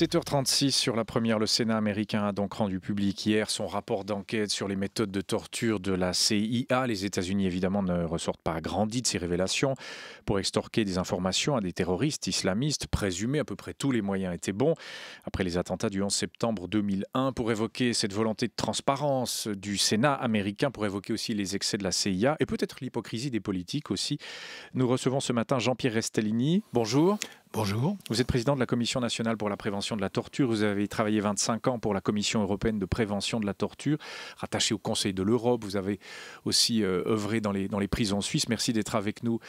7h36 sur la première, le Sénat américain a donc rendu public hier son rapport d'enquête sur les méthodes de torture de la CIA. Les États-Unis, évidemment, ne ressortent pas agrandis de ces révélations. Pour extorquer des informations à des terroristes islamistes présumés, à peu près tous les moyens étaient bons. Après les attentats du 11 septembre 2001, pour évoquer cette volonté de transparence du Sénat américain, pour évoquer aussi les excès de la CIA et peut-être l'hypocrisie des politiques aussi, nous recevons ce matin Jean-Pierre Restellini. Bonjour. Bonjour. Vous êtes président de la Commission nationale pour la prévention de la torture. Vous avez travaillé 25 ans pour la Commission européenne de prévention de la torture, rattachée au Conseil de l'Europe. Vous avez aussi euh, œuvré dans les, prisons suisses. Merci d'être avec nous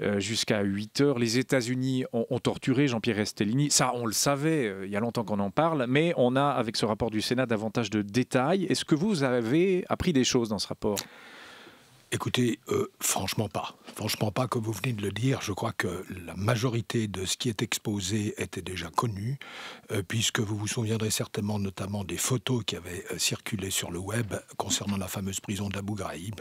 euh, jusqu'à 8 heures. Les États-Unis ont, torturé Jean-Pierre Estellini. Ça, on le savait, euh, il y a longtemps qu'on en parle, mais on a, avec ce rapport du Sénat, davantage de détails. Est-ce que vous avez appris des choses dans ce rapport Écoutez, euh, franchement pas. Franchement pas, comme vous venez de le dire, je crois que la majorité de ce qui est exposé était déjà connu, euh, puisque vous vous souviendrez certainement notamment des photos qui avaient euh, circulé sur le web concernant la fameuse prison d'Abu Ghraib,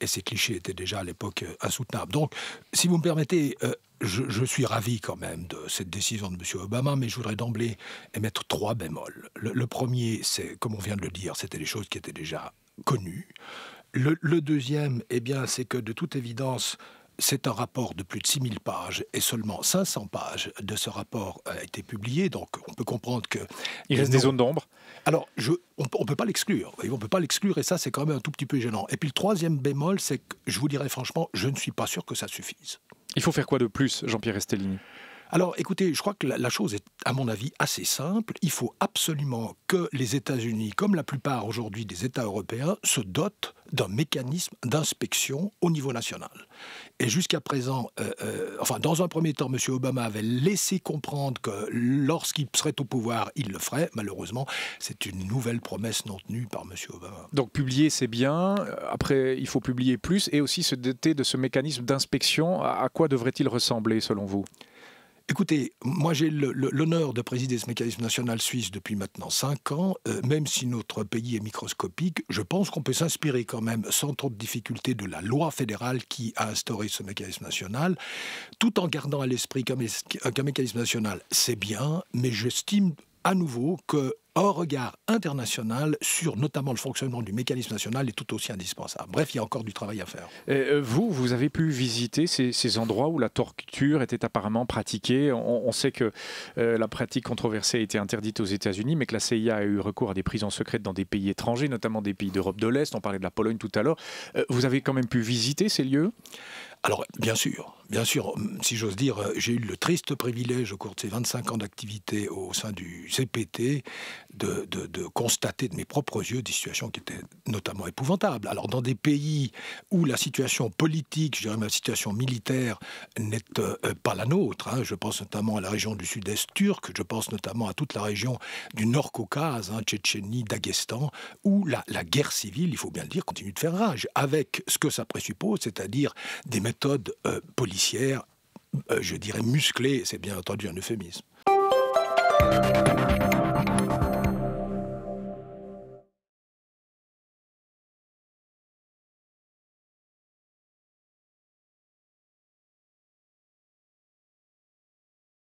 et ces clichés étaient déjà à l'époque insoutenables. Donc, si vous me permettez, je, suis ravi quand même de cette décision de M. Obama, mais je voudrais d'emblée émettre trois bémols. Le, le premier, c'est, comme on vient de le dire, c'était des choses qui étaient déjà connues. Le, deuxième, eh bien, c'est que de toute évidence, c'est un rapport de plus de 6000 pages et seulement 500 pages de ce rapport a été publié, donc on peut comprendre que... Il reste des zones d'ombre Alors, on ne peut pas l'exclure, on peut pas l'exclure et ça c'est quand même un tout petit peu gênant. Et puis le troisième bémol, c'est que je vous dirais franchement, je ne suis pas sûr que ça suffise. Il faut faire quoi de plus, Jean-Pierre Estelline alors écoutez, je crois que la, chose est, à mon avis, assez simple. Il faut absolument que les États-Unis, comme la plupart aujourd'hui des États européens, se dotent d'un mécanisme d'inspection au niveau national. Et jusqu'à présent, euh, euh, enfin, dans un premier temps, M. Obama avait laissé comprendre que lorsqu'il serait au pouvoir, il le ferait. Malheureusement, c'est une nouvelle promesse non tenue par M. Obama. Donc publier, c'est bien. Euh, après, il faut publier plus et aussi se doter de ce mécanisme d'inspection. À quoi devrait-il ressembler, selon vous Écoutez, moi j'ai l'honneur de présider ce mécanisme national suisse depuis maintenant 5 ans. Euh, même si notre pays est microscopique, je pense qu'on peut s'inspirer quand même sans trop de difficultés de la loi fédérale qui a instauré ce mécanisme national, tout en gardant à l'esprit qu'un mécanisme national, c'est bien, mais j'estime à nouveau que au regard international sur notamment le fonctionnement du mécanisme national est tout aussi indispensable. Bref, il y a encore du travail à faire. Euh, vous, vous avez pu visiter ces, endroits où la torture était apparemment pratiquée. On, sait que euh, la pratique controversée a été interdite aux États-Unis, mais que la CIA a eu recours à des prisons secrètes dans des pays étrangers, notamment des pays d'Europe de l'Est. On parlait de la Pologne tout à l'heure. Euh, vous avez quand même pu visiter ces lieux alors, bien sûr, bien sûr, euh, si j'ose dire, euh, j'ai eu le triste privilège au cours de ces 25 ans d'activité au sein du CPT de, constater de mes propres yeux des situations qui étaient notamment épouvantables. Alors dans des pays où la situation politique, je dirais même la situation militaire n'est euh, pas la nôtre, hein, je pense notamment à la région du sud-est turc, je pense notamment à toute la région du nord-Caucase, hein, Tchétchénie, Daghestan, où la, guerre civile, il faut bien le dire, continue de faire rage, avec ce que ça présuppose, c'est-à-dire des méthodes politiques euh, je dirais musclé, c'est bien entendu un euphémisme.